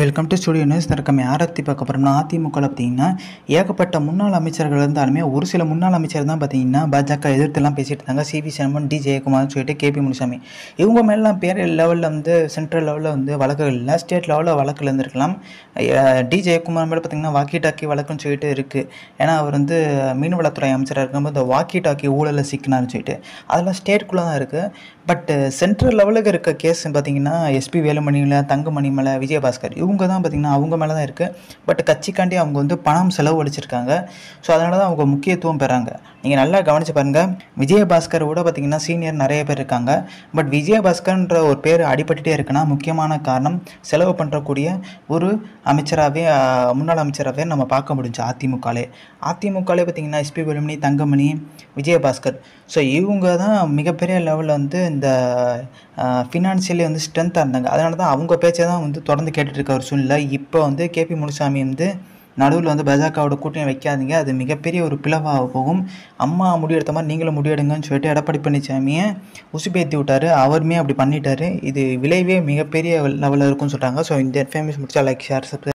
welcome to studio news தற்கமே ஆரத்தி பார்க்க போகிறோம்னா அதிமுக பார்த்தீங்கன்னா ஏகப்பட்ட முன்னாள் அமைச்சர்கள் இருந்தாலுமே ஒரு சில முன்னாள் அமைச்சர் தான் பார்த்தீங்கன்னா பாஜக எதிர்த்துலாம் பேசிட்டு இருந்தாங்க சிவி சண்முகம் டி ஜெயக்குமார்னு சொல்லிட்டு கே பி முனுசாமி இவங்க மேலாம் பேர் லெவலில் வந்து சென்ட்ரல் லெவலில் வந்து வழக்குகள் இல்லை ஸ்டேட் லெவலில் வழக்கில் இருந்திருக்கலாம் டி ஜெயக்குமார் மேலே பார்த்தீங்கன்னா வாக்கி டாக்கி வழக்குன்னு சொல்லிட்டு இருக்குது ஏன்னா அவர் வந்து மீன்வளத்துறை அமைச்சராக இருக்கும்போது இந்த வாக்கி டாக்கி ஊழலில் சிக்கினார்னு சொல்லிட்டு அதெல்லாம் ஸ்டேட்குள்ளே தான் இருக்குது பட் சென்ட்ரல் லெவலுக்கு இருக்க கேஸ் பார்த்தீங்கன்னா எஸ்பி வேலுமணி மேலே தங்கமணி மேலே விஜயபாஸ்கர் இவங்க தான் பார்த்திங்கன்னா அவங்க மேலே தான் இருக்குது பட் கட்சிக்காண்டி அவங்க வந்து பணம் செலவழிச்சிருக்காங்க ஸோ அதனால தான் அவங்க முக்கியத்துவம் பெறாங்க நீங்கள் நல்லா கவனித்து பாருங்கள் விஜயபாஸ்கர் கூட பார்த்திங்கன்னா சீனியர் நிறைய பேர் இருக்காங்க பட் விஜயபாஸ்கர்ன்ற ஒரு பேர் அடிபட்டுட்டே இருக்குன்னா முக்கியமான காரணம் செலவு பண்ணுறக்கூடிய ஒரு அமைச்சராகவே முன்னாள் அமைச்சராகவே நம்ம பார்க்க முடிஞ்சு அதிமுகலே அதிமுகலே பார்த்திங்கன்னா எஸ்பி வேலுமணி தங்கமணி விஜயபாஸ்கர் ஸோ இவங்க தான் மிகப்பெரிய லெவலில் வந்து இந்த ஃபினான்ஷியலி வந்து ஸ்ட்ரென்த்தாக இருந்தாங்க அதனால தான் அவங்க பேச்சை தான் வந்து தொடர்ந்து கேட்டுட்ருக்க ஒரு சூழ்நிலை இப்போ வந்து கேபி முனுசாமி வந்து நடுவில் வந்து பாஜகவோட கூட்டணி வைக்காதீங்க அது மிகப்பெரிய ஒரு பிளவாக போகும் அம்மா முடிவெடுத்த மாதிரி நீங்களும் முடிவெடுங்கன்னு சொல்லிட்டு எடப்பாடி பழனிசாமியை உசுப்பேத்தி விட்டார் அவருமே அப்படி பண்ணிட்டாரு இது விளைவே மிகப்பெரிய லெவலில் இருக்கும்னு சொல்கிறாங்க ஸோ இந்த ஃபேமஸ் முடிச்சா லைக் ஷேர் சப்ஸ்கிரைப்